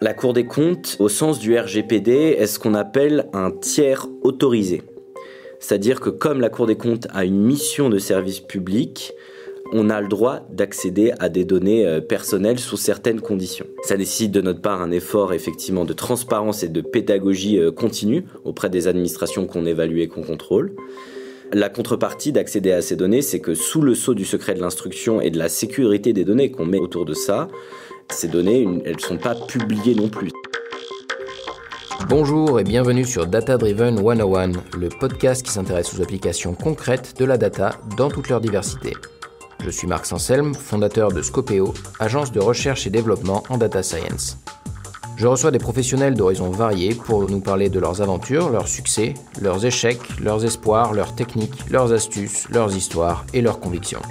La Cour des comptes, au sens du RGPD, est ce qu'on appelle un tiers autorisé. C'est-à-dire que comme la Cour des comptes a une mission de service public, on a le droit d'accéder à des données euh, personnelles sous certaines conditions. Ça nécessite de notre part un effort effectivement de transparence et de pédagogie euh, continue auprès des administrations qu'on évalue et qu'on contrôle. La contrepartie d'accéder à ces données, c'est que sous le sceau du secret de l'instruction et de la sécurité des données qu'on met autour de ça, ces données, elles ne sont pas publiées non plus. Bonjour et bienvenue sur Data Driven 101, le podcast qui s'intéresse aux applications concrètes de la data dans toute leur diversité. Je suis Marc Sanselme, fondateur de Scopeo, agence de recherche et développement en data science. Je reçois des professionnels d'horizons variés pour nous parler de leurs aventures, leurs succès, leurs échecs, leurs espoirs, leurs techniques, leurs astuces, leurs histoires et leurs convictions.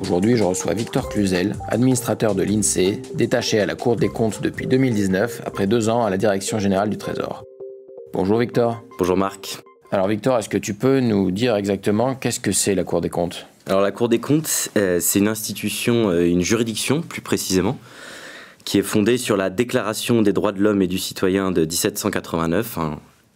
Aujourd'hui, je reçois Victor Cluzel, administrateur de l'INSEE, détaché à la Cour des comptes depuis 2019, après deux ans à la Direction générale du Trésor. Bonjour Victor. Bonjour Marc. Alors Victor, est-ce que tu peux nous dire exactement qu'est-ce que c'est la Cour des comptes Alors la Cour des comptes, euh, c'est une institution, euh, une juridiction plus précisément, qui est fondée sur la Déclaration des droits de l'homme et du citoyen de 1789,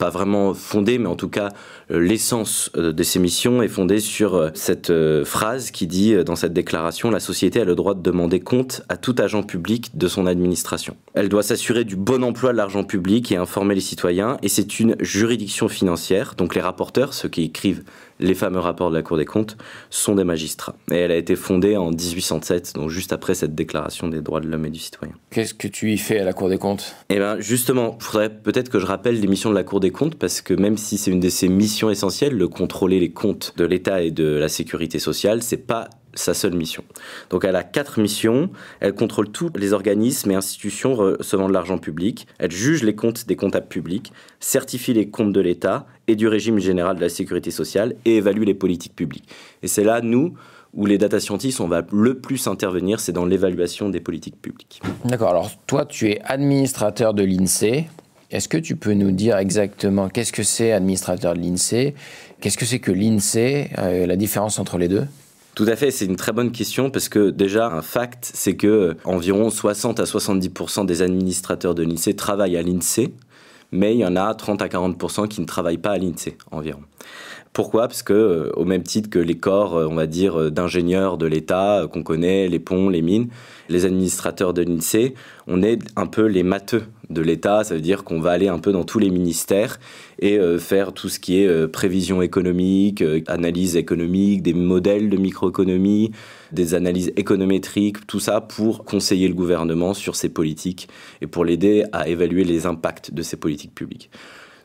pas vraiment fondée, mais en tout cas, euh, l'essence euh, de ces missions est fondée sur euh, cette phrase qui dit dans cette déclaration La société a le droit de demander compte à tout agent public de son administration. Elle doit s'assurer du bon emploi de l'argent public et informer les citoyens, et c'est une juridiction financière, donc les rapporteurs, ceux qui écrivent les fameux rapports de la Cour des comptes, sont des magistrats. Et elle a été fondée en 1807, donc juste après cette déclaration des droits de l'homme et du citoyen. Qu'est-ce que tu y fais à la Cour des comptes Eh bien, justement, il faudrait peut-être que je rappelle les missions de la Cour des comptes, parce que même si c'est une de ses missions essentielles, le contrôler les comptes de l'État et de la sécurité sociale, c'est pas sa seule mission. Donc elle a quatre missions, elle contrôle tous les organismes et institutions recevant de l'argent public, elle juge les comptes des comptables publics, certifie les comptes de l'État et du régime général de la sécurité sociale et évalue les politiques publiques. Et c'est là, nous, où les data scientists, on va le plus intervenir, c'est dans l'évaluation des politiques publiques. D'accord, alors toi tu es administrateur de l'INSEE, est-ce que tu peux nous dire exactement qu'est-ce que c'est administrateur de l'INSEE Qu'est-ce que c'est que l'INSEE euh, La différence entre les deux tout à fait, c'est une très bonne question parce que déjà, un fact, c'est que euh, environ 60 à 70% des administrateurs de l'INSEE travaillent à l'INSEE, mais il y en a 30 à 40% qui ne travaillent pas à l'INSEE environ. Pourquoi Parce que, euh, au même titre que les corps, euh, on va dire, euh, d'ingénieurs de l'État qu'on connaît, les ponts, les mines, les administrateurs de l'INSEE, on est un peu les matheux de l'État, ça veut dire qu'on va aller un peu dans tous les ministères et faire tout ce qui est prévision économique, analyse économique, des modèles de microéconomie, des analyses économétriques, tout ça pour conseiller le gouvernement sur ses politiques et pour l'aider à évaluer les impacts de ses politiques publiques.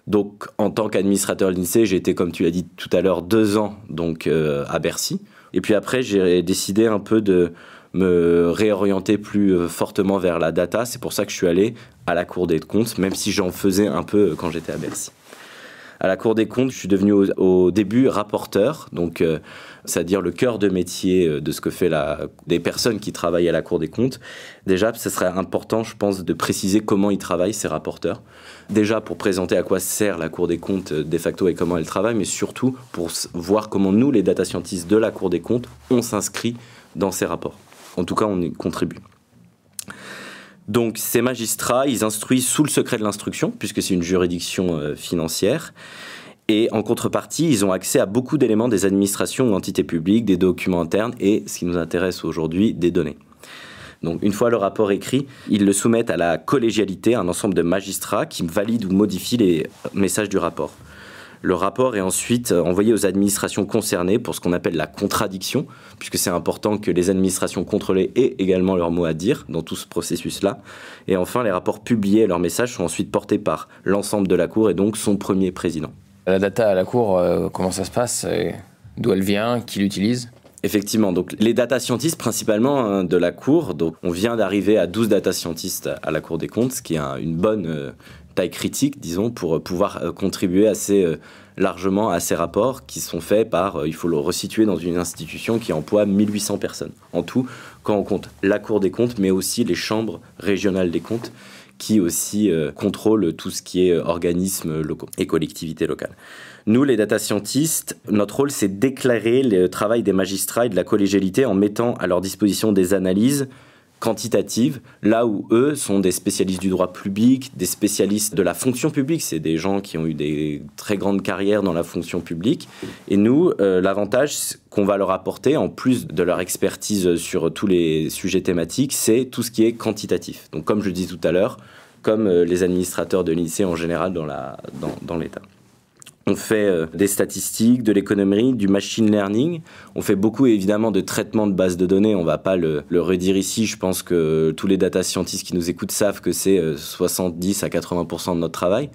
Donc, en tant qu'administrateur de l'INSEE, j'ai été, comme tu l'as dit tout à l'heure, deux ans euh, à Bercy. Et puis après, j'ai décidé un peu de me réorienter plus euh, fortement vers la data. C'est pour ça que je suis allé à la Cour des comptes, même si j'en faisais un peu euh, quand j'étais à Bercy à la Cour des comptes, je suis devenu au, début rapporteur, donc euh, c'est-à-dire le cœur de métier euh, de ce que fait la, des personnes qui travaillent à la Cour des comptes. Déjà, ce serait important, je pense, de préciser comment ils travaillent, ces rapporteurs. Déjà pour présenter à quoi sert la Cour des comptes euh, de facto et comment elle travaille, mais surtout pour voir comment nous, les data scientists de la Cour des comptes, on s'inscrit dans ces rapports. En tout cas, on y contribue. Donc ces magistrats, ils instruisent sous le secret de l'instruction, puisque c'est une juridiction euh, financière. Et en contrepartie, ils ont accès à beaucoup d'éléments des administrations ou entités publiques, des documents internes et, ce qui nous intéresse aujourd'hui, des données. Donc une fois le rapport écrit, ils le soumettent à la collégialité, un ensemble de magistrats qui valident ou modifient les messages du rapport. Le rapport est ensuite euh, envoyé aux administrations concernées pour ce qu'on appelle la contradiction, puisque c'est important que les administrations contrôlées aient également leur mot à dire dans tout ce processus-là. Et enfin, les rapports publiés et leurs messages sont ensuite portés par l'ensemble de la Cour et donc son premier président. La data à la Cour, euh, comment ça se passe D'où elle vient Qui l'utilise Effectivement, donc les data scientists principalement hein, de la Cour, donc on vient d'arriver à 12 data scientists à la Cour des comptes, ce qui est une bonne, euh, taille critique, disons, pour euh, pouvoir euh, contribuer assez euh, largement à ces rapports qui sont faits par, il faut le resituer dans une institution qui emploie 1800 personnes en tout, quand on compte la Cour des comptes, mais aussi les chambres régionales des comptes qui aussi contrôlent tout ce qui est organismes locaux et collectivités locales. Nous, les data scientists, notre rôle, c'est d'éclairer le travail des magistrats et de la collégialité en mettant à leur disposition des analyses, quantitative, là où eux sont des spécialistes du droit public, des spécialistes de la fonction publique, c'est des gens qui ont eu des très grandes carrières dans la fonction publique. Et nous, euh, l'avantage qu'on va leur apporter, en plus de leur expertise sur tous les sujets thématiques, c'est tout ce qui est quantitatif. Donc comme je le dis tout à l'heure, comme euh, les administrateurs de lycée en général dans l'État. On fait euh, des statistiques, de l'économie, du machine learning. On fait beaucoup évidemment de traitement de bases de données. On ne va pas le, redire ici. Je pense que tous les data scientists qui nous écoutent savent que c'est 70 euh, à 80% de notre travail.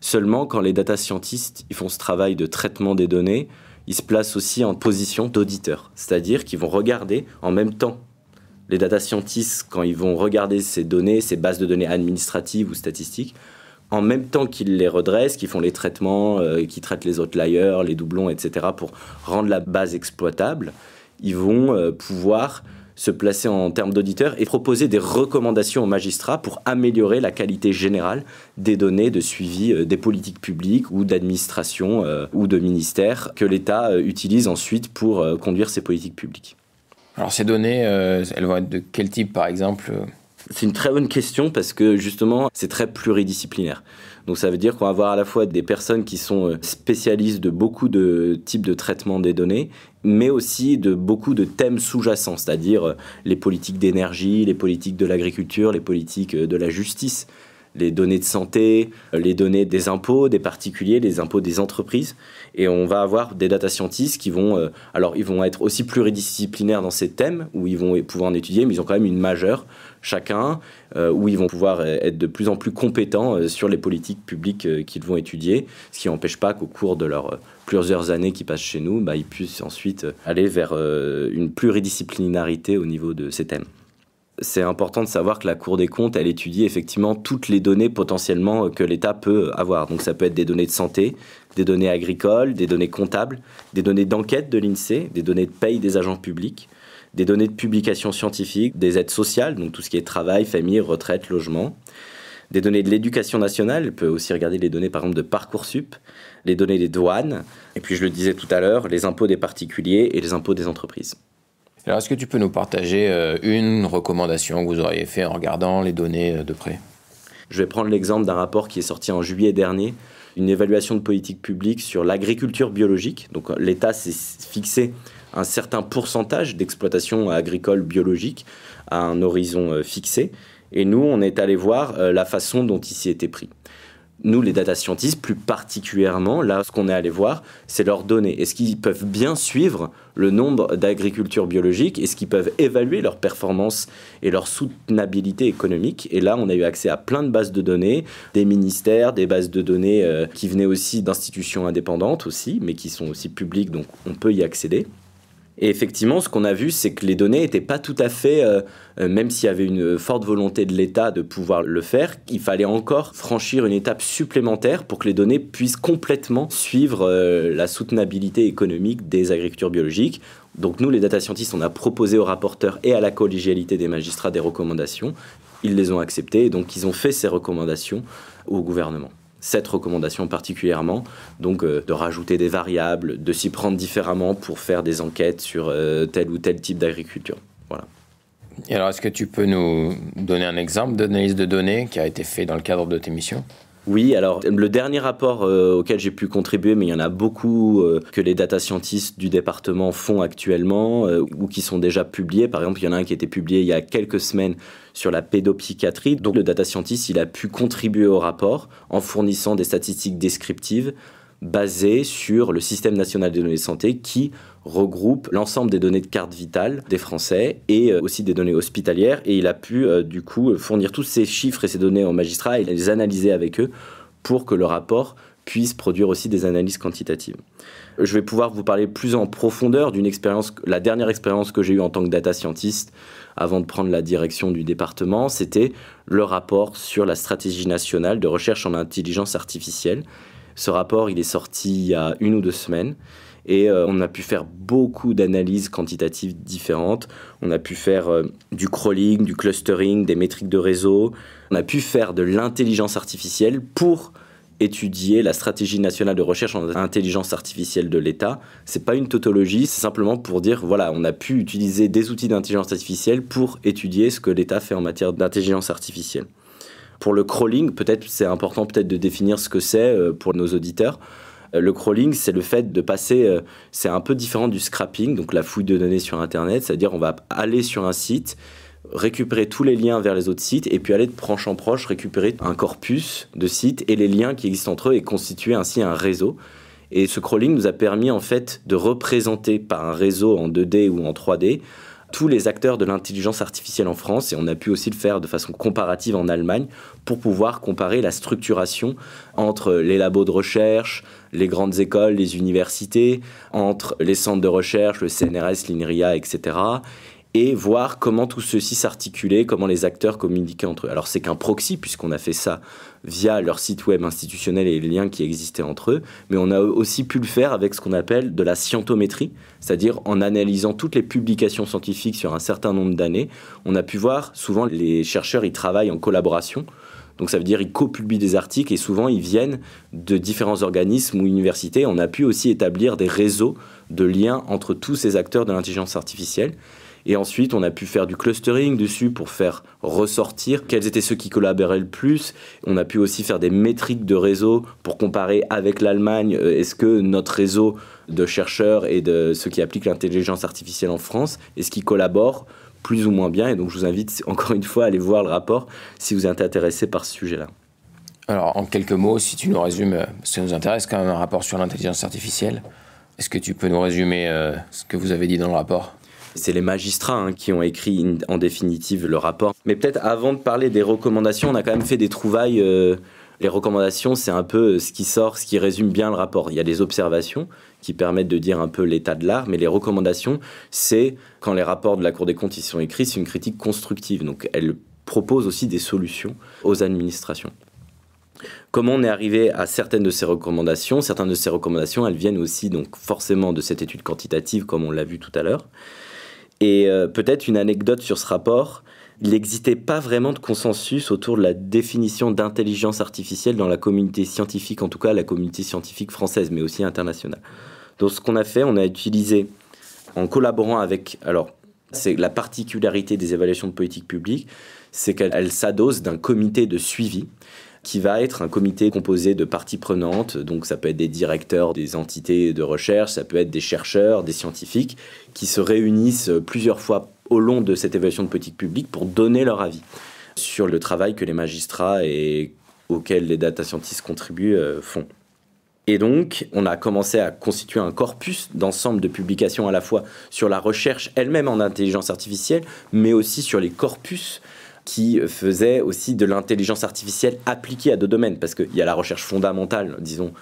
Seulement, quand les data scientists ils font ce travail de traitement des données, ils se placent aussi en position d'auditeur. C'est-à-dire qu'ils vont regarder en même temps. Les data scientists, quand ils vont regarder ces données, ces bases de données administratives ou statistiques, en même temps qu'ils les redressent, qu'ils font les traitements, euh, qu'ils traitent les outliers, les doublons, etc., pour rendre la base exploitable, ils vont euh, pouvoir se placer en termes d'auditeurs et proposer des recommandations aux magistrats pour améliorer la qualité générale des données de suivi euh, des politiques publiques ou d'administration ou de ministère que l'État utilise ensuite pour conduire ses politiques publiques. Alors ces données, elles vont être de quel type par exemple c'est une très bonne question parce que justement, c'est très pluridisciplinaire. Donc ça veut dire qu'on va avoir à la fois des personnes qui sont euh, spécialistes de beaucoup de types de traitement des données, mais aussi de beaucoup de thèmes sous-jacents, c'est-à-dire euh, les politiques d'énergie, les politiques de l'agriculture, les politiques euh, de la justice les données de santé, euh, les données des impôts des particuliers, les impôts des entreprises. Et on va avoir des data scientists qui vont, euh, alors ils vont être aussi pluridisciplinaires dans ces thèmes, où ils vont pouvoir en étudier, mais ils ont quand même une majeure chacun, euh, où ils vont pouvoir être de plus en plus compétents sur les politiques publiques qu'ils vont étudier, ce qui n'empêche pas qu'au cours de leurs plusieurs années qui passent chez nous, bah, ils puissent ensuite aller vers une pluridisciplinarité au niveau de ces thèmes c'est important de savoir que la Cour des comptes, elle étudie effectivement toutes les données potentiellement euh, que l'État peut euh, avoir. Donc ça peut être des données de santé, des données agricoles, des données comptables, des données d'enquête de l'INSEE, e, des données de paye des agents publics, des données de publication scientifique, des aides sociales, donc tout ce qui est travail, famille, retraite, logement des données de l'éducation nationale, elle peut aussi regarder les données par exemple de Parcoursup, les données des douanes, et puis je le disais tout à l'heure, les impôts des particuliers et les impôts des entreprises. Alors, est-ce que tu peux nous partager euh, une recommandation que vous auriez fait en regardant les données euh, de près Je vais prendre l'exemple d'un rapport qui est sorti en juillet dernier, une évaluation de politique publique sur l'agriculture biologique. Donc, l'État s'est fixé un certain pourcentage d'exploitation agricole biologique à un horizon euh, fixé. Et nous, on est allé voir la façon dont il s'y était pris nous, les data scientists, plus particulièrement, là, ce qu'on est allé voir, c'est leurs données. Est-ce qu'ils peuvent bien suivre le nombre d'agricultures biologiques Est-ce qu'ils peuvent évaluer leur performance et leur soutenabilité économique Et là, on a eu accès à plein de bases de données, des ministères, des bases de données euh, qui venaient aussi d'institutions indépendantes aussi, mais qui sont aussi publiques, donc on peut y accéder. Et effectivement, ce qu'on a vu, c'est que les données n'étaient pas tout à fait, euh, euh, même s'il y avait une forte volonté de l'État de pouvoir le faire, il fallait encore franchir une étape supplémentaire pour que les données puissent complètement suivre euh, la soutenabilité économique des agricultures biologiques. Donc nous, les data scientists, on a proposé au rapporteur et à la collégialité des magistrats des recommandations. Ils les ont acceptées et donc ils ont fait ces recommandations au gouvernement cette recommandation particulièrement, donc euh, de rajouter des variables, de s'y prendre différemment pour faire des enquêtes sur euh, tel ou tel type d'agriculture. Voilà. Et alors, est-ce que tu peux nous donner un exemple d'analyse de données qui a été fait dans le cadre de tes missions oui, alors le dernier rapport euh, auquel j'ai pu contribuer, mais il y en a beaucoup euh, que les data scientists du département font actuellement euh, ou qui sont déjà publiés. Par exemple, il y en a un qui a été publié il y a quelques semaines sur la pédopsychiatrie. Donc le data scientist, il a pu contribuer au rapport en fournissant des statistiques descriptives basé sur le système national des données de santé qui regroupe l'ensemble des données de carte vitale des Français et euh, aussi des données hospitalières. Et il a pu euh, du coup fournir tous ces chiffres et ces données aux magistrats et les analyser avec eux pour que le rapport puisse produire aussi des analyses quantitatives. Je vais pouvoir vous parler plus en profondeur d'une expérience, la dernière expérience que j'ai eue en tant que data scientist avant de prendre la direction du département, c'était le rapport sur la stratégie nationale de recherche en intelligence artificielle ce rapport, il est sorti il y a une ou deux semaines et euh, on a pu faire beaucoup d'analyses quantitatives différentes. On a pu faire euh, du crawling, du clustering, des métriques de réseau. On a pu faire de l'intelligence artificielle pour étudier la stratégie nationale de recherche en intelligence artificielle de l'État. n'est pas une tautologie, c'est simplement pour dire voilà, on a pu utiliser des outils d'intelligence artificielle pour étudier ce que l'État fait en matière d'intelligence artificielle pour le crawling, peut-être c'est important peut-être de définir ce que c'est euh, pour nos auditeurs. Euh, le crawling, c'est le fait de passer, euh, c'est un peu différent du scrapping, donc la fouille de données sur Internet, c'est-à-dire on va aller sur un site, récupérer tous les liens vers les autres sites et puis aller de proche en proche récupérer un corpus de sites et les liens qui existent entre eux et constituer ainsi un réseau. Et ce crawling nous a permis en fait de représenter par un réseau en 2D ou en 3D tous les acteurs de l'intelligence artificielle en France, et on a pu aussi le faire de façon comparative en Allemagne, pour pouvoir comparer la structuration entre les labos de recherche, les grandes écoles, les universités, entre les centres de recherche, le CNRS, l'INRIA, etc., et voir comment tout ceci s'articulait, comment les acteurs communiquaient entre eux. Alors c'est qu'un proxy, puisqu'on a fait ça via leur site web institutionnel et les liens qui existaient entre eux, mais on a aussi pu le faire avec ce qu'on appelle de la scientométrie, c'est-à-dire en analysant toutes les publications scientifiques sur un certain nombre d'années, on a pu voir souvent les chercheurs ils travaillent en collaboration. Donc ça veut dire qu'ils copublient des articles et souvent ils viennent de différents organismes ou universités. On a pu aussi établir des réseaux de liens entre tous ces acteurs de l'intelligence artificielle. Et ensuite, on a pu faire du clustering dessus pour faire ressortir quels étaient ceux qui collaboraient le plus. On a pu aussi faire des métriques de réseau pour comparer avec l'Allemagne. Euh, est-ce que notre réseau de chercheurs et de ceux qui appliquent l'intelligence artificielle en France, est-ce qu'ils collaborent plus ou moins bien Et donc, je vous invite encore une fois à aller voir le rapport si vous êtes intéressé par ce sujet-là. Alors, en quelques mots, si tu nous résumes, ça euh, nous intéresse quand même un rapport sur l'intelligence artificielle. Est-ce que tu peux nous résumer euh, ce que vous avez dit dans le rapport c'est les magistrats hein, qui ont écrit en définitive le rapport. Mais peut-être avant de parler des recommandations, on a quand même fait des trouvailles. Euh, les recommandations, c'est un peu euh, ce qui sort, ce qui résume bien le rapport. Il y a des observations qui permettent de dire un peu l'état de l'art, mais les recommandations, c'est quand les rapports de la Cour des comptes y sont écrits, c'est une critique constructive. Donc elle propose aussi des solutions aux administrations. Comment on est arrivé à certaines de ces recommandations Certaines de ces recommandations, elles viennent aussi donc forcément de cette étude quantitative, comme on l'a vu tout à l'heure. Et euh, peut-être une anecdote sur ce rapport. Il n'existait pas vraiment de consensus autour de la définition d'intelligence artificielle dans la communauté scientifique, en tout cas la communauté scientifique française, mais aussi internationale. Donc ce qu'on a fait, on a utilisé, en collaborant avec, alors c'est la particularité des évaluations de politique publique, c'est qu'elles s'adosse d'un comité de suivi qui va être un comité composé de parties prenantes, donc ça peut être des directeurs des entités de recherche, ça peut être des chercheurs, des scientifiques, qui se réunissent plusieurs fois au long de cette évaluation de politique publique pour donner leur avis sur le travail que les magistrats et auxquels les data scientists contribuent euh, font. Et donc, on a commencé à constituer un corpus d'ensemble de publications à la fois sur la recherche elle-même en intelligence artificielle, mais aussi sur les corpus qui faisait aussi de l'intelligence artificielle appliquée à deux domaines, parce qu'il y a la recherche fondamentale, disons,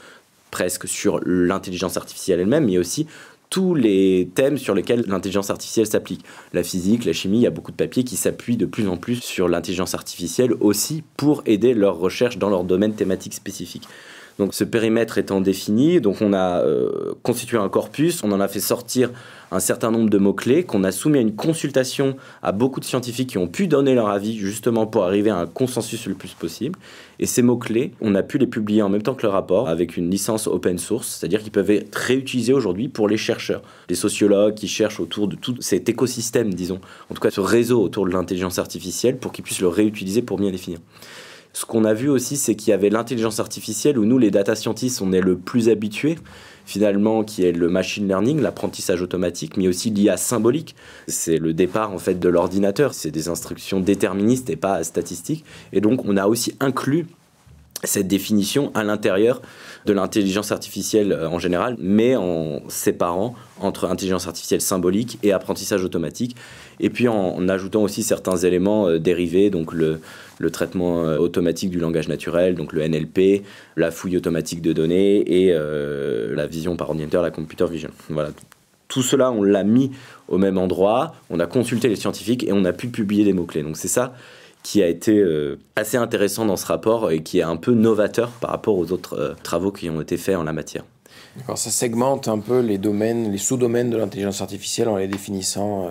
presque sur l'intelligence artificielle elle-même, mais aussi tous les thèmes sur lesquels l'intelligence artificielle s'applique. La physique, la chimie, il y a beaucoup de papiers qui s'appuient de plus en plus sur l'intelligence artificielle aussi pour aider leur recherche dans leur domaine thématique spécifique. Donc ce périmètre étant défini, donc on a euh, constitué un corpus, on en a fait sortir un certain nombre de mots-clés qu'on a soumis à une consultation à beaucoup de scientifiques qui ont pu donner leur avis justement pour arriver à un consensus le plus possible. Et ces mots-clés, on a pu les publier en même temps que le rapport avec une licence open source, c'est-à-dire qu'ils peuvent être réutilisés aujourd'hui pour les chercheurs, les sociologues qui cherchent autour de tout cet écosystème, disons, en tout cas ce réseau autour de l'intelligence artificielle pour qu'ils puissent le réutiliser pour bien définir. Ce qu'on a vu aussi, c'est qu'il y avait l'intelligence artificielle où nous, les data scientists, on est le plus habitué, finalement qui est le machine learning, l'apprentissage automatique, mais aussi l'IA symbolique. C'est le départ en fait de l'ordinateur, c'est des instructions déterministes et pas statistiques. Et donc on a aussi inclus cette définition à l'intérieur de l'intelligence artificielle euh, en général, mais en séparant entre intelligence artificielle symbolique et apprentissage automatique et puis en, ajoutant aussi certains éléments euh, dérivés, donc le, traitement euh, automatique du langage naturel, donc le NLP, la fouille automatique de données et euh, la vision par ordinateur, la computer vision. Voilà. Tout cela, on l'a mis au même endroit, on a consulté les scientifiques et on a pu publier des mots-clés. Donc c'est ça qui a été assez intéressant dans ce rapport et qui est un peu novateur par rapport aux autres travaux qui ont été faits en la matière. D'accord, ça segmente un peu les domaines, les sous-domaines de l'intelligence artificielle en les définissant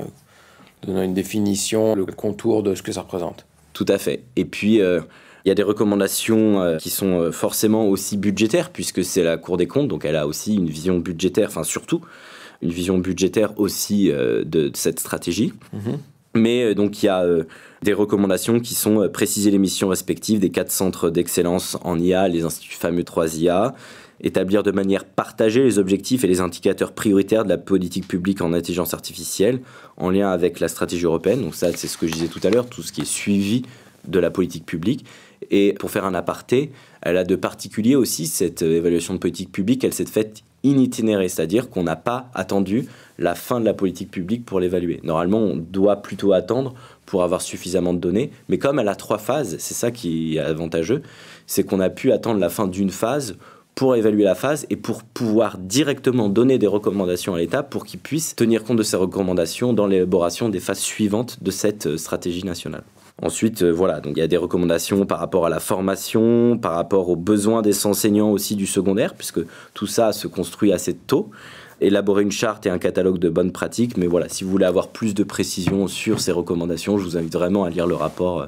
donnant une définition, le contour de ce que ça représente. Tout à fait. Et puis, euh, il y a des recommandations euh, qui sont euh, forcément aussi budgétaires, puisque c'est la Cour des comptes, donc elle a aussi une vision budgétaire, enfin surtout, une vision budgétaire aussi de, cette stratégie. Mhm. Mais donc il y a des recommandations qui sont préciser les missions respectives des quatre centres d'excellence en IA, les instituts fameux 3IA, établir de manière partagée les objectifs et les indicateurs prioritaires de la politique publique en intelligence artificielle en lien avec la stratégie européenne. Donc ça, c'est ce que je disais tout à l'heure, tout ce qui est suivi de la politique publique. Et pour faire un aparté, elle a de particulier aussi cette euh, évaluation de politique publique, elle s'est faite in c'est-à-dire qu'on n'a pas attendu la fin de la politique publique pour l'évaluer. Normalement, on doit plutôt attendre pour avoir suffisamment de données, mais comme elle a trois phases, c'est ça qui est avantageux, c'est qu'on a pu attendre la fin d'une phase pour évaluer la phase et pour pouvoir directement donner des recommandations à l'État pour qu'il puisse tenir compte de ces recommandations dans l'élaboration des phases suivantes de cette euh, stratégie nationale. Ensuite, euh, voilà, donc il y a des recommandations par rapport à la formation, par rapport aux besoins des enseignants aussi du secondaire, puisque tout ça se construit assez tôt. Élaborer une charte et un catalogue de bonnes pratiques, mais voilà, si vous voulez avoir plus de précision sur ces recommandations, je vous invite vraiment à lire le rapport. Euh,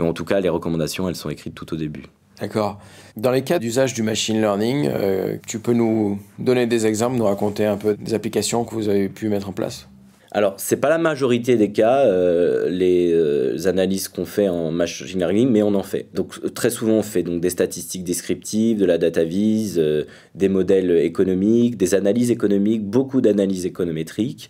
et en tout cas, les recommandations, elles sont écrites tout au début. D'accord. Dans les cas d'usage du machine learning, euh, tu peux nous donner des exemples, nous raconter un peu des applications que vous avez pu mettre en place alors, ce n'est pas la majorité des cas, euh, les euh, analyses qu'on fait en machine learning, mais on en fait. Donc, très souvent, on fait donc, des statistiques descriptives, de la data vise, des modèles économiques, des analyses économiques, beaucoup d'analyses économétriques.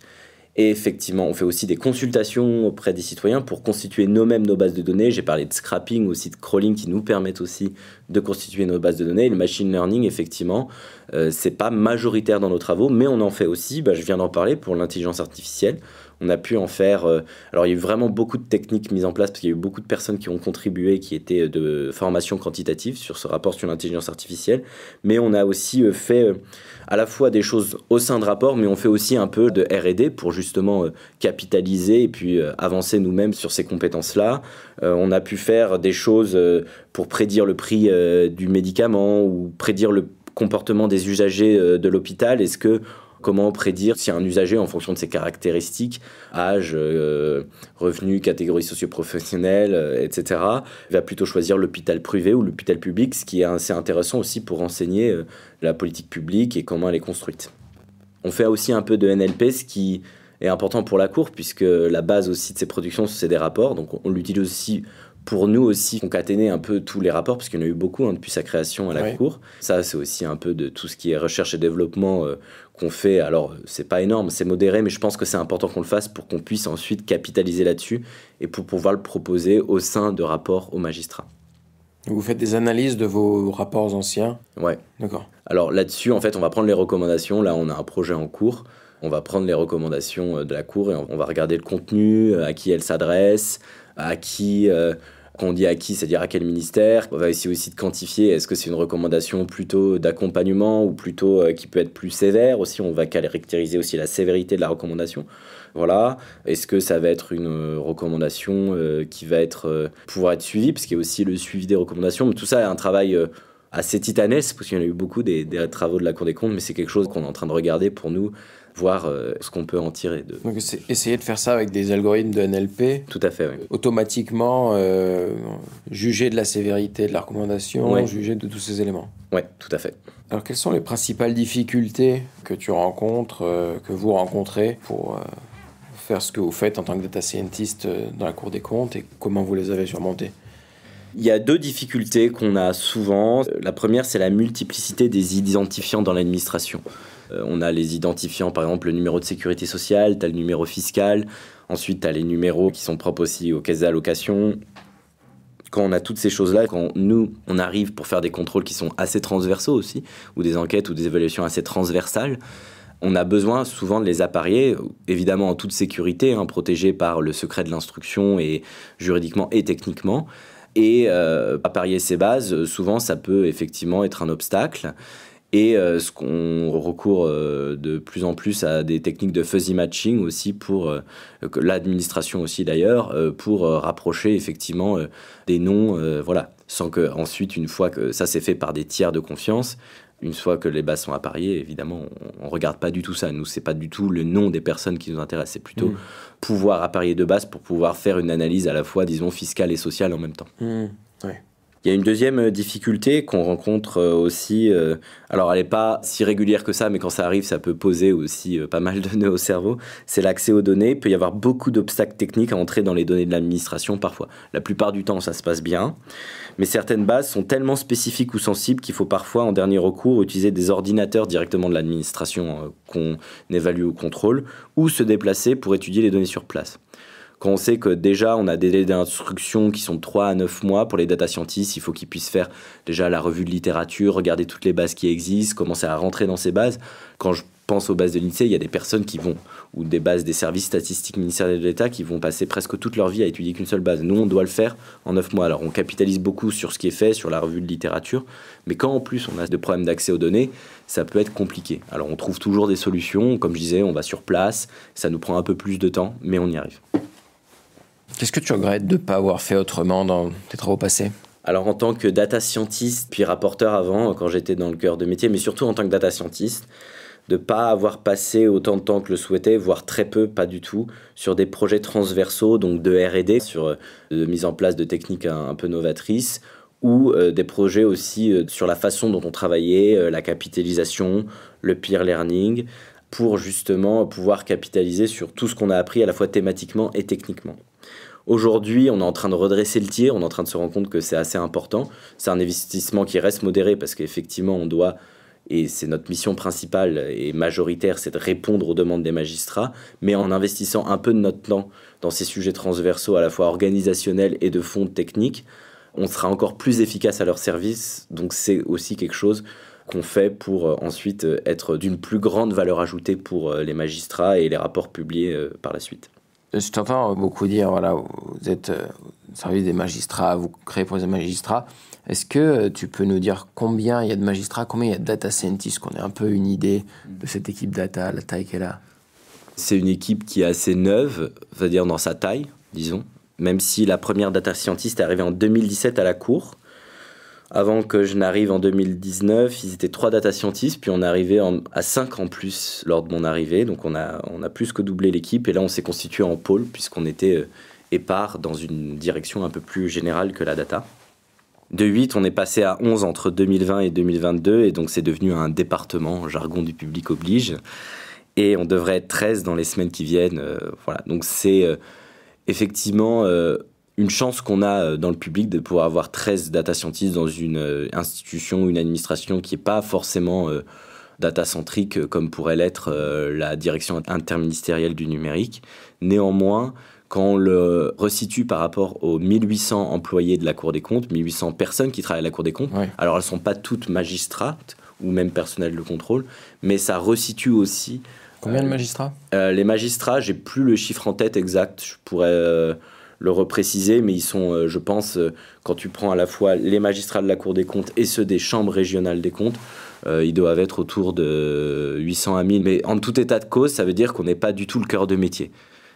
Et effectivement, on fait aussi des consultations auprès des citoyens pour constituer nous-mêmes nos bases de données. J'ai parlé de scrapping, aussi de crawling qui nous permettent aussi de constituer nos bases de données. le machine learning, effectivement, ce euh, c'est pas majoritaire dans nos travaux, mais on en fait aussi. Bah, je viens d'en parler pour l'intelligence artificielle. On a pu en faire. Euh, alors, il y a eu vraiment beaucoup de techniques mises en place parce qu'il y a eu beaucoup de personnes qui ont contribué, qui étaient euh, de formation quantitative sur ce rapport sur l'intelligence artificielle. Mais on a aussi fait à la fois des choses au sein de rapport, mais on fait aussi un peu de RD pour justement euh, capitaliser et puis euh, avancer nous-mêmes sur ces compétences-là. Euh, on a pu faire des choses pour prédire le prix du médicament ou prédire le comportement des usagers de l'hôpital Est-ce que Comment prédire si un usager, en fonction de ses caractéristiques, âge, euh, revenu, catégorie socio-professionnelle, euh, etc., va plutôt choisir l'hôpital privé ou l'hôpital public, ce qui est assez intéressant aussi pour enseigner euh, la politique publique et comment elle est construite. On fait aussi un peu de NLP, ce qui est important pour la Cour, puisque la base aussi de ses productions, c'est des rapports. Donc on l'utilise aussi pour nous aussi concaténer un peu tous les rapports, parce qu'il y en a eu beaucoup hein, depuis sa création à la Cour. Ça, c'est aussi un peu de tout ce qui est recherche et développement euh, qu'on fait. Alors, c'est pas énorme, c'est modéré, mais je pense que c'est important qu'on le fasse pour qu'on puisse ensuite capitaliser là-dessus et pour pouvoir le proposer au sein de rapports aux magistrats. Vous faites des analyses de vos rapports anciens Ouais. D'accord. Alors là-dessus, en fait, on va prendre les recommandations. Là, on a un projet en cours. On va prendre les recommandations euh, de la cour et on va regarder le contenu, euh, à qui elle s'adresse, à qui... Euh, dit à qui, c'est-à-dire à quel ministère. On va essayer aussi de quantifier est-ce que c'est une recommandation plutôt d'accompagnement ou plutôt qui peut être plus sévère aussi. On va caractériser aussi la sévérité de la recommandation. Voilà. Est-ce que ça va être une recommandation qui va être pouvoir être suivie, parce qu'il y a aussi le suivi des recommandations. Mais tout ça est un travail assez titanesque, parce qu'il y en a eu beaucoup des, des travaux de la Cour des comptes, mais c'est quelque chose qu'on est en train de regarder pour nous voir euh, ce qu'on peut en tirer. De... Donc essayer de faire ça avec des algorithmes de NLP. Tout à fait, oui. Automatiquement euh, juger de la sévérité de la recommandation, juger de tous ces éléments. Oui, tout à fait. Alors quelles sont les principales difficultés que tu rencontres, euh, que vous rencontrez pour faire ce que vous faites en tant que data scientist dans la Cour des comptes et comment vous les avez surmontées il y a deux difficultés qu'on a souvent. La première, c'est la multiplicité des identifiants dans l'administration. Euh, on a les identifiants, par exemple le numéro de sécurité sociale, tu le numéro fiscal, ensuite tu as les numéros qui sont propres aussi aux caisses d'allocation. Quand on a toutes ces choses-là, quand nous, on arrive pour faire des contrôles qui sont assez transversaux aussi, ou des enquêtes ou des évaluations assez transversales, on a besoin souvent de les apparier, évidemment en toute sécurité, hein, protégés par le secret de l'instruction et juridiquement et techniquement. Et euh, parier ses bases, euh, souvent, ça peut effectivement être un obstacle. Et euh, ce qu'on recourt de plus en plus à des techniques de fuzzy matching aussi pour l'administration aussi d'ailleurs pour rapprocher effectivement des noms voilà sans que ensuite une fois que ça s'est fait par des tiers de confiance une fois que les bases sont appariées, évidemment, on ne regarde pas du tout ça. Nous, c'est pas du tout le nom des personnes qui nous intéressent. C'est plutôt mm. pouvoir apparier de base pour pouvoir faire une analyse à la fois, disons, fiscale et sociale en même temps. Mm. Il y a une deuxième euh, difficulté qu'on rencontre euh, aussi, euh, alors elle n'est pas si régulière que ça, mais quand ça arrive, ça peut poser aussi pas mal de nœuds au cerveau, c'est l'accès aux données. Il peut y avoir beaucoup d'obstacles techniques à entrer dans les données de l'administration parfois. La plupart du temps, ça se passe bien, mais certaines bases sont tellement spécifiques ou sensibles qu'il faut parfois, en dernier recours, utiliser des ordinateurs directement de l'administration qu'on évalue ou contrôle, ou se déplacer pour étudier les données sur place. Quand on sait que déjà, on a des délais d'instruction qui sont de 3 à 9 mois pour les data scientists, il faut qu'ils puissent faire déjà la revue de littérature, regarder toutes les bases qui existent, commencer à rentrer dans ces bases. Quand je pense aux bases de l'INSEE, il y a des personnes qui vont, ou des bases des services statistiques ministériels de l'État, qui vont passer presque toute leur vie à étudier qu'une seule base. Nous, on doit le faire en 9 mois. Alors, on capitalise beaucoup sur ce qui est fait, sur la revue de littérature, mais quand en plus on a des problèmes d'accès aux données, ça peut être compliqué. Alors, on trouve toujours des solutions. Comme je disais, on va sur place, ça nous prend un peu plus de temps, mais on y arrive. Qu'est-ce que tu regrettes de ne pas avoir fait autrement dans tes travaux passés alors en tant que data scientist, puis rapporteur avant, quand j'étais dans le cœur de métier, mais surtout en tant que data scientist, de ne pas avoir passé autant de temps que le souhaitait, voire très peu, pas du tout, sur des projets transversaux, donc de RD, sur euh, de mise en place de techniques un, peu novatrices, ou euh, des projets aussi euh, sur la façon dont on travaillait, la capitalisation, le peer learning, pour justement pouvoir capitaliser sur tout ce qu'on a appris à la fois thématiquement et techniquement. Aujourd'hui, on est en train de redresser le tir, on est en train de se rendre compte que c'est assez important. C'est un investissement qui reste modéré parce qu'effectivement, on doit, et c'est notre mission principale et majoritaire, c'est de répondre aux demandes des magistrats, mais en investissant un peu de notre temps dans ces sujets transversaux à la fois organisationnels et de fond techniques, on sera encore plus efficace à leur service. Donc c'est aussi quelque chose qu'on fait pour euh, ensuite euh, être d'une plus grande valeur ajoutée pour euh, les magistrats et les rapports publiés par la suite. Euh, je t'entends euh, beaucoup dire, voilà, vous êtes euh, au service des magistrats, vous créez pour les magistrats. Est-ce que tu peux nous dire combien il y a de magistrats, combien il y a de data scientists, qu'on ait un peu une idée de cette équipe data, la taille qu'elle a C'est une équipe qui est assez neuve, c'est-à-dire dans sa taille, disons. Même si la première data scientist est arrivée en 2017 à la Cour, avant que je n'arrive en 2019, ils étaient trois data scientists, puis on est arrivé à cinq en plus lors de mon arrivée. Donc on a, on a plus que doublé l'équipe, et là on s'est constitué en pôle, puisqu'on était euh, épars dans une direction un peu plus générale que la data. De 8, on est passé à 11 entre 2020 et 2022, et donc c'est devenu un département, jargon du public oblige. Et on devrait être 13 dans les semaines qui viennent. Euh, voilà, donc c'est euh, effectivement une chance qu'on a euh, dans le public de pouvoir avoir 13 data scientists dans une euh, institution, une administration qui n'est pas forcément euh, data-centrique comme pourrait l'être la direction interministérielle du numérique. Néanmoins, quand on le resitue par rapport aux 1800 employés de la Cour des comptes, 1800 personnes qui travaillent à la Cour des comptes, alors elles ne sont pas toutes magistrates ou même personnel de contrôle, mais ça resitue aussi... Combien de magistrats Les magistrats, j'ai plus le chiffre en tête exact, je pourrais le repréciser, mais ils sont, euh, je pense, euh, quand tu prends à la fois les magistrats de la Cour des comptes et ceux des chambres régionales des comptes, euh, ils doivent être autour de 800 à 1000. Mais en tout état de cause, ça veut dire qu'on n'est pas du tout le cœur de métier.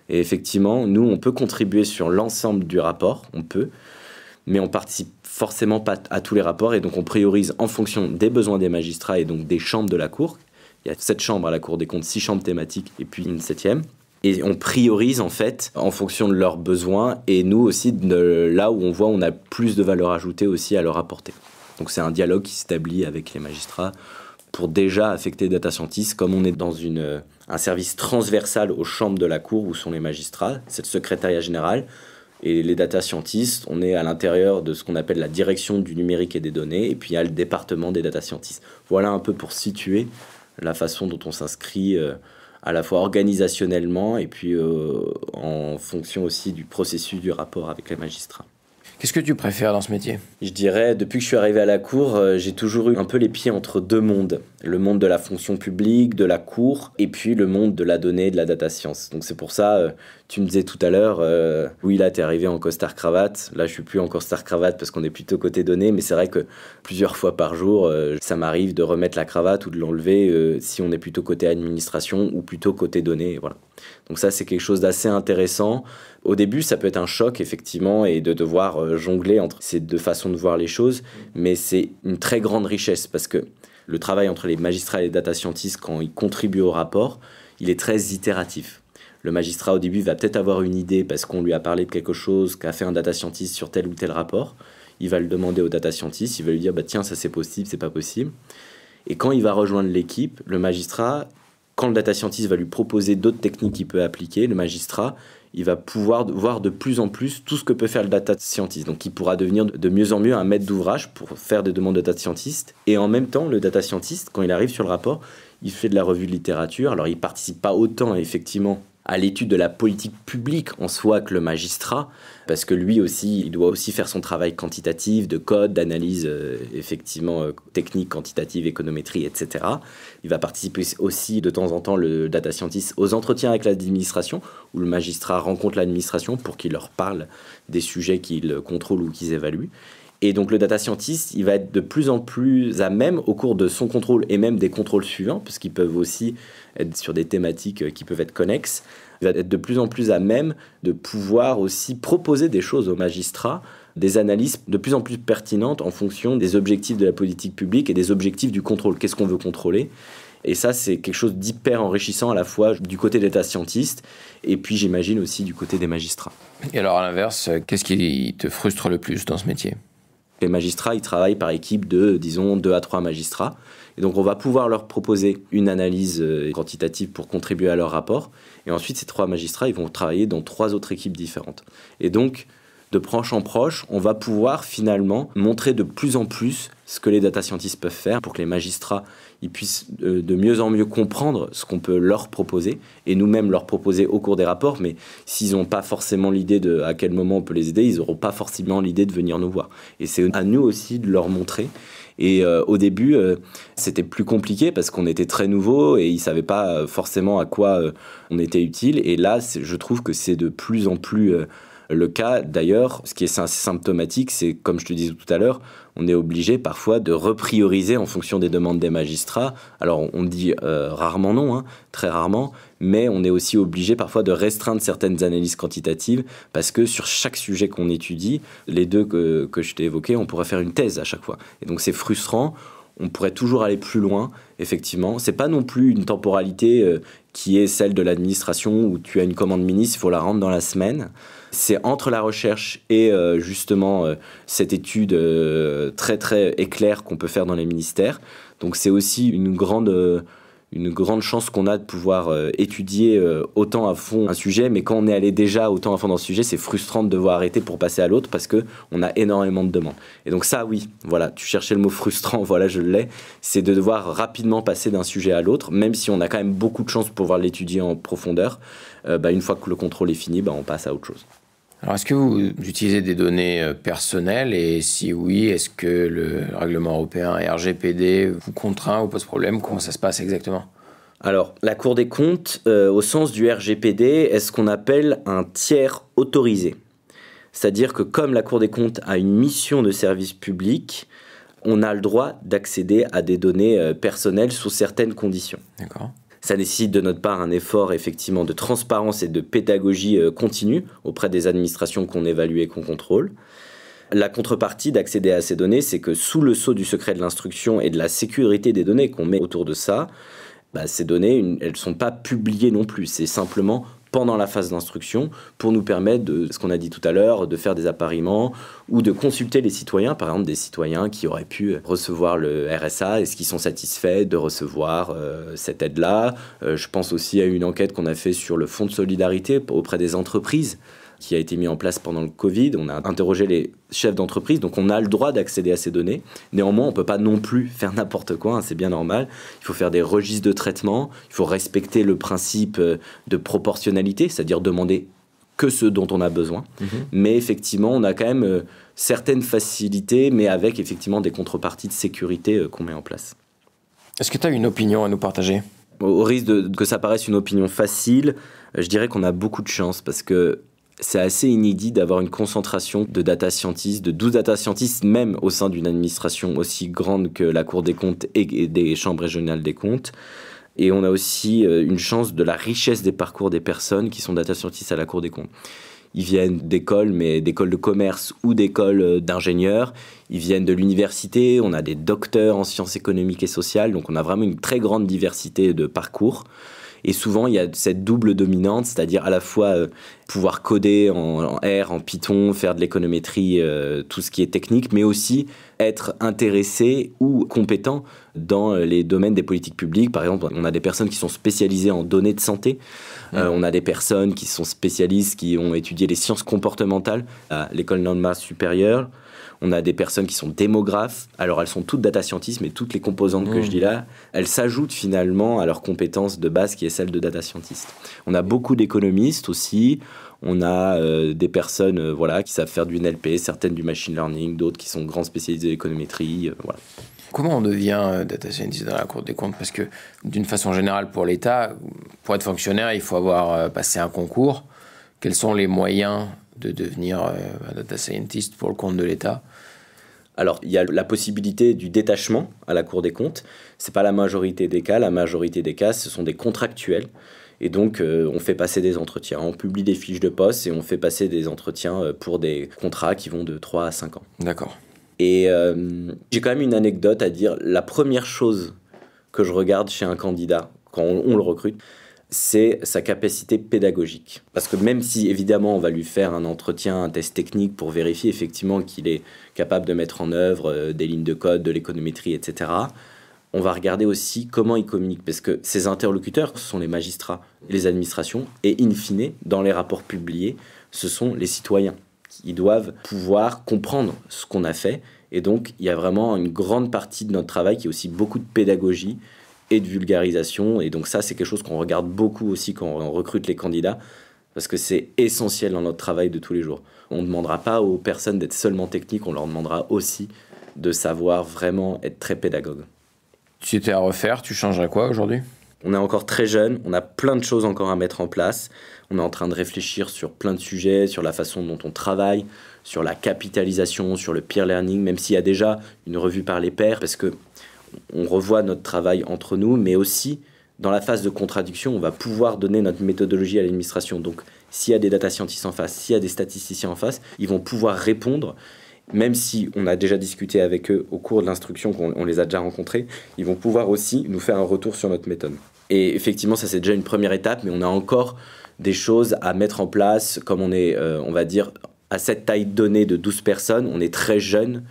Et effectivement, nous, on peut contribuer sur l'ensemble du rapport, on peut, mais on participe forcément pas à tous les rapports, et donc on priorise en fonction des besoins des magistrats et donc des chambres de la Cour. Il y a sept chambres à la Cour des comptes, six chambres thématiques et puis une septième et on priorise en fait en fonction de leurs besoins et nous aussi là où on voit on a plus de valeur ajoutée aussi à leur apporter. Donc c'est un dialogue qui s'établit avec les magistrats pour déjà affecter data scientists comme on est dans une, euh, un service transversal aux chambres de la cour où sont les magistrats, c'est le secrétariat général et les data scientists, on est à l'intérieur de ce qu'on appelle la direction du numérique et des données et puis il y a le département des data scientists. Voilà un peu pour situer la façon dont on s'inscrit euh, à la fois organisationnellement et puis euh, en fonction aussi du processus du rapport avec les magistrats. Qu'est-ce que tu préfères dans ce métier Je dirais, depuis que je suis arrivé à la cour, euh, j'ai toujours eu un peu les pieds entre deux mondes le monde de la fonction publique, de la cour, et puis le monde de la donnée, de la data science. Donc c'est pour ça, euh, tu me disais tout à l'heure, euh, oui là t'es arrivé en costard cravate, là je suis plus en costard cravate parce qu'on est plutôt côté données, mais c'est vrai que plusieurs fois par jour, euh, ça m'arrive de remettre la cravate ou de l'enlever si on est plutôt côté administration ou plutôt côté données, voilà. Donc ça c'est quelque chose d'assez intéressant. Au début ça peut être un choc effectivement et de devoir jongler entre ces deux façons de voir les choses, mais c'est une très grande richesse parce que le travail entre les magistrats et les data scientists quand ils contribuent au rapport, il est très itératif. Le magistrat au début va peut-être avoir une idée parce qu'on lui a parlé de quelque chose qu'a fait un data scientist sur tel ou tel rapport. Il va le demander au data scientist, il va lui dire bah tiens ça c'est possible, c'est pas possible. Et quand il va rejoindre l'équipe, le magistrat, quand le data scientist va lui proposer d'autres techniques qu'il peut appliquer, le magistrat il va pouvoir voir de plus en plus tout ce que peut faire le data scientist. Donc il pourra devenir de mieux en mieux un maître d'ouvrage pour faire des demandes de data scientist. Et en même temps, le data scientist, quand il arrive sur le rapport, il fait de la revue de littérature. Alors il participe pas autant effectivement à l'étude de la politique publique en soi que le magistrat, parce que lui aussi, il doit aussi faire son travail quantitatif, de code, d'analyse, euh, effectivement, euh, technique, quantitative, économétrie, etc. Il va participer aussi de temps en temps, le data scientist, aux entretiens avec l'administration, où le magistrat rencontre l'administration pour qu'il leur parle des sujets qu'il contrôle ou qu'ils évaluent. Et donc le data scientist, il va être de plus en plus à même au cours de son contrôle et même des contrôles suivants, parce qu'ils peuvent aussi être sur des thématiques euh, qui peuvent être connexes, il va être de plus en plus à même de pouvoir aussi proposer des choses aux magistrats, des analyses de plus en plus pertinentes en fonction des objectifs de la politique publique et des objectifs du contrôle. Qu'est-ce qu'on veut contrôler et ça, c'est quelque chose d'hyper enrichissant à la fois du côté des data et puis j'imagine aussi du côté des magistrats. Et alors à l'inverse, euh, qu'est-ce qui te frustre le plus dans ce métier les magistrats, ils travaillent par équipe de, disons, deux à trois magistrats. Et donc, on va pouvoir leur proposer une analyse euh, quantitative pour contribuer à leur rapport. Et ensuite, ces trois magistrats, ils vont travailler dans trois autres équipes différentes. Et donc, de proche en proche, on va pouvoir finalement montrer de plus en plus ce que les data scientists peuvent faire pour que les magistrats ils puissent euh, de mieux en mieux comprendre ce qu'on peut leur proposer et nous-mêmes leur proposer au cours des rapports. Mais s'ils n'ont pas forcément l'idée de à quel moment on peut les aider, ils n'auront pas forcément l'idée de venir nous voir. Et c'est à nous aussi de leur montrer. Et euh, au début, euh, c'était plus compliqué parce qu'on était très nouveaux et ils ne savaient pas forcément à quoi on était utile. Et là, je trouve que c'est de plus en plus le cas d'ailleurs, ce qui est symptomatique, c'est comme je te disais tout à l'heure, on est obligé parfois de reprioriser en fonction des demandes des magistrats. Alors on dit euh, rarement non, hein, très rarement, mais on est aussi obligé parfois de restreindre certaines analyses quantitatives parce que sur chaque sujet qu'on étudie, les deux que, je t'ai évoqués, on pourrait faire une thèse à chaque fois. Et donc c'est frustrant. On pourrait toujours aller plus loin, effectivement. C'est pas non plus une temporalité euh, qui est celle de l'administration où tu as une commande ministre, il faut la rendre dans la semaine. C'est entre la recherche et euh, justement euh, cette étude euh, très très éclair qu'on peut faire dans les ministères. Donc c'est aussi une grande chance qu'on a de pouvoir étudier autant à fond un sujet, mais quand on est allé déjà autant à fond dans ce sujet, c'est frustrant de devoir arrêter pour passer à l'autre parce que on a énormément de demandes. Et donc ça, oui, voilà, tu cherchais le mot frustrant, voilà, je l'ai, c'est de devoir rapidement passer d'un sujet à l'autre, même si on a quand même beaucoup de chance pour pouvoir l'étudier en profondeur. Bah, une fois que le contrôle est fini, bah, on passe à autre chose. Alors, est-ce que vous utilisez des données euh, personnelles et si oui, est-ce que le règlement européen RGPD vous contraint ou pose problème Comment ça se passe exactement alors, la Cour des comptes, euh, au sens du RGPD, est ce qu'on appelle un tiers autorisé. C'est-à-dire que comme la Cour des comptes a une mission de service public, on a le droit d'accéder à des données euh, personnelles sous certaines conditions. D'accord. Ça nécessite de notre part un effort effectivement de transparence et de pédagogie euh, continue auprès des administrations qu'on évalue et qu'on contrôle. La contrepartie d'accéder à ces données, c'est que sous le sceau du secret de l'instruction et de la sécurité des données qu'on met autour de ça, bah, ces données, elles ne sont pas publiées non plus. C'est simplement pendant la phase d'instruction pour nous permettre de ce qu'on a dit tout à l'heure, de faire des appariements ou de consulter les citoyens, par exemple des citoyens qui auraient pu recevoir le RSA, est-ce qu'ils sont satisfaits de recevoir euh, cette aide-là euh, Je pense aussi à une enquête qu'on a fait sur le fonds de solidarité auprès des entreprises qui a été mis en place pendant le Covid. On a interrogé les chefs d'entreprise, donc on a le droit d'accéder à ces données. Néanmoins, on ne peut pas non plus faire n'importe quoi, hein, c'est bien normal. Il faut faire des registres de traitement, il faut respecter le principe euh, de proportionnalité, c'est-à-dire demander que ce dont on a besoin. Mm-hmm. Mais effectivement, on a quand même euh, certaines facilités, mais avec effectivement des contreparties de sécurité euh, qu'on met en place. Est-ce que tu as une opinion à nous partager au risque de, que ça paraisse une opinion facile, je dirais qu'on a beaucoup de chance parce que c'est assez inédit d'avoir une concentration de data scientists, de 12 data scientists, même au sein d'une administration aussi grande que la Cour des comptes et des chambres régionales des comptes. Et on a aussi euh, une chance de la richesse des parcours des personnes qui sont data scientists à la Cour des comptes. Ils viennent d'écoles, mais d'écoles de commerce ou d'écoles euh, d'ingénieurs. Ils viennent de l'université. On a des docteurs en sciences économiques et sociales. Donc on a vraiment une très grande diversité de parcours. Et souvent, il y a cette double dominante, c'est-à-dire à la fois euh, pouvoir coder en, R, en Python, faire de l'économétrie, euh, tout ce qui est technique, mais aussi être intéressé ou compétent dans euh, les domaines des politiques publiques. Par exemple, on a des personnes qui sont spécialisées en données de santé. on a des personnes qui sont spécialistes, qui ont étudié les sciences comportementales à l'école normale supérieure. On a des personnes qui sont démographes. Alors, elles sont toutes data scientistes mais toutes les composantes que mm. je dis là, elles s'ajoutent finalement à leur compétence de base qui est celle de data scientist. On a beaucoup d'économistes aussi. On a euh, des personnes euh, voilà, qui savent faire du NLP, certaines du machine learning, d'autres qui sont grands spécialistes de l'économétrie. Euh, voilà. Comment on devient data scientist dans la Cour des comptes Parce que d'une façon générale, pour l'État, pour être fonctionnaire, il faut avoir passé un concours. Quels sont les moyens de devenir euh, un data scientist pour le compte de l'État. Alors, il y a la possibilité du détachement à la Cour des comptes. Ce n'est pas la majorité des cas. La majorité des cas, ce sont des contractuels. Et donc, euh, on fait passer des entretiens. On publie des fiches de poste et on fait passer des entretiens euh, pour des contrats qui vont de 3 à 5 ans. D'accord. Et j'ai quand même une anecdote à dire. La première chose que je regarde chez un candidat, quand on le recrute, c'est sa capacité pédagogique. Parce que même si évidemment on va lui faire un entretien, un test technique pour vérifier effectivement qu'il est capable de mettre en œuvre euh, des lignes de code, de l'économétrie, etc., on va regarder aussi comment il communique. Parce que ses interlocuteurs, ce sont les magistrats, les administrations, et in fine, dans les rapports publiés, ce sont les citoyens. Ils doivent pouvoir comprendre ce qu'on a fait. Et donc, il y a vraiment une grande partie de notre travail qui est aussi beaucoup de pédagogie et de vulgarisation. Et donc ça, c'est quelque chose qu'on regarde beaucoup aussi quand on recrute les candidats, parce que c'est essentiel dans notre travail de tous les jours. On ne demandera pas aux personnes d'être seulement techniques, on leur demandera aussi de savoir vraiment être très pédagogue. Si tu étais à refaire, tu changerais quoi aujourd'hui on est encore très jeune, on a plein de choses encore à mettre en place. On est en train de réfléchir sur plein de sujets, sur la façon dont on travaille, sur la capitalisation, sur le peer learning, même s'il y a déjà une revue par les pairs, parce que on revoit notre travail entre nous, mais aussi dans la phase de contradiction, on va pouvoir donner notre méthodologie à l'administration. Donc, s'il y a des data scientists en face, s'il y a des statisticiens en face, ils vont pouvoir répondre, même si on a déjà discuté avec eux au cours de l'instruction, qu'on les a déjà rencontrés, ils vont pouvoir aussi nous faire un retour sur notre méthode. Et effectivement, ça c'est déjà une première étape, mais on a encore des choses à mettre en place, comme on est, euh, on va dire, à cette taille de données de 12 personnes, on est très jeune,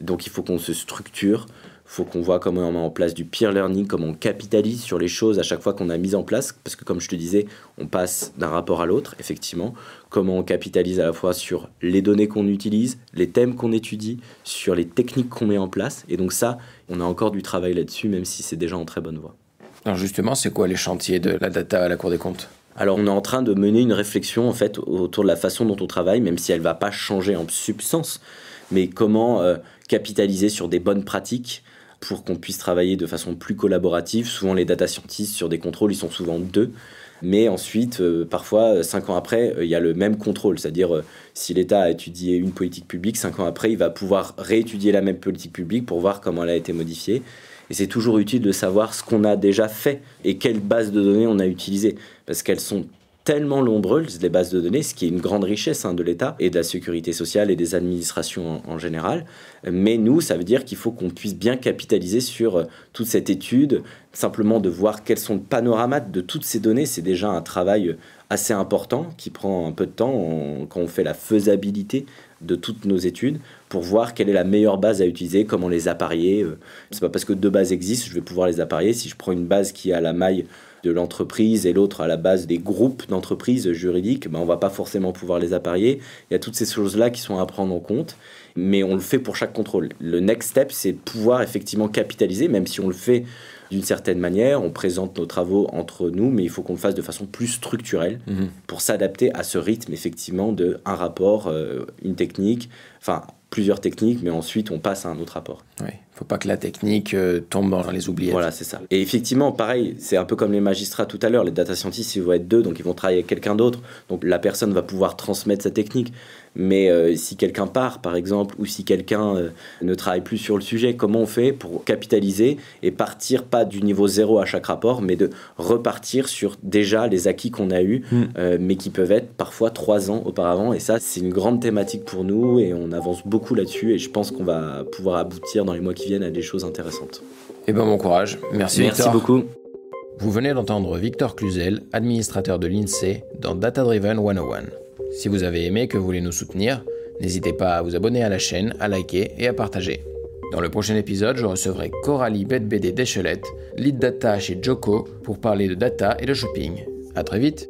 donc il faut qu'on se structure faut qu'on voit comment on met en place du peer learning, comment on capitalise sur les choses à chaque fois qu'on a mis en place, parce que comme je te disais, on passe d'un rapport à l'autre, effectivement, comment on capitalise à la fois sur les données qu'on utilise, les thèmes qu'on étudie, sur les techniques qu'on met en place, et donc ça, on a encore du travail là-dessus, même si c'est déjà en très bonne voie. Alors justement, c'est quoi les chantiers de la data à la Cour des comptes alors on est en train de mener une réflexion en fait autour de la façon dont on travaille, même si elle ne va pas changer en substance, mais comment euh, capitaliser sur des bonnes pratiques, pour qu'on puisse travailler de façon plus collaborative. Souvent, les data scientists sur des contrôles, ils sont souvent deux. Mais ensuite, euh, parfois, euh, cinq ans après, euh, il y a le même contrôle. C'est-à-dire, si l'État a étudié une politique publique, cinq ans après, il va pouvoir réétudier la même politique publique pour voir comment elle a été modifiée. Et c'est toujours utile de savoir ce qu'on a déjà fait et quelles bases de données on a utilisées, parce qu'elles sont tellement nombreuses, les bases de données, ce qui est une grande richesse hein, de l'État et de la sécurité sociale et des administrations en, général. Mais nous, ça veut dire qu'il faut qu'on puisse bien capitaliser sur euh, toute cette étude, simplement de voir quels sont le panorama de toutes ces données. C'est déjà un travail euh, assez important qui prend un peu de temps quand on fait la faisabilité de toutes nos études pour voir quelle est la meilleure base à utiliser, comment les apparier. Euh. C'est pas parce que deux bases existent, je vais pouvoir les apparier. Si je prends une base qui a la maille de l'entreprise et l'autre à la base des groupes d'entreprises juridiques, ben on va pas forcément pouvoir les apparier. Il y a toutes ces choses-là qui sont à prendre en compte, mais on le fait pour chaque contrôle. Le next step, c'est de pouvoir effectivement capitaliser, même si on le fait d'une certaine manière, on présente nos travaux entre nous, mais il faut qu'on le fasse de façon plus structurelle mhm. pour s'adapter à ce rythme, effectivement, de un rapport, euh, une technique, enfin plusieurs techniques, mais ensuite on passe à un autre rapport. Il ne faut pas que la technique euh, tombe dans les oubliettes. Voilà, c'est ça. Et effectivement, pareil, c'est un peu comme les magistrats tout à l'heure, les data scientists, ils vont être deux, donc ils vont travailler avec quelqu'un d'autre, donc la personne va pouvoir transmettre sa technique. Mais euh, si quelqu'un part, par exemple, ou si quelqu'un euh, ne travaille plus sur le sujet, comment on fait pour capitaliser et partir pas du niveau zéro à chaque rapport, mais de repartir sur déjà les acquis qu'on a eus, mm. euh, mais qui peuvent être parfois trois ans auparavant. Et ça, c'est une grande thématique pour nous et on avance beaucoup là-dessus. Et je pense qu'on va pouvoir aboutir dans les mois qui viennent à des choses intéressantes. Eh bien bon courage. Merci. Merci beaucoup. Vous venez d'entendre Victor Cluzel, administrateur de l'INSEE, dans Data Driven 101. Si vous avez aimé que vous voulez nous soutenir, n'hésitez pas à vous abonner à la chaîne, à liker et à partager. Dans le prochain épisode, je recevrai Coralie BD d'Echelette, lead data chez Joko, pour parler de data et de shopping. A très vite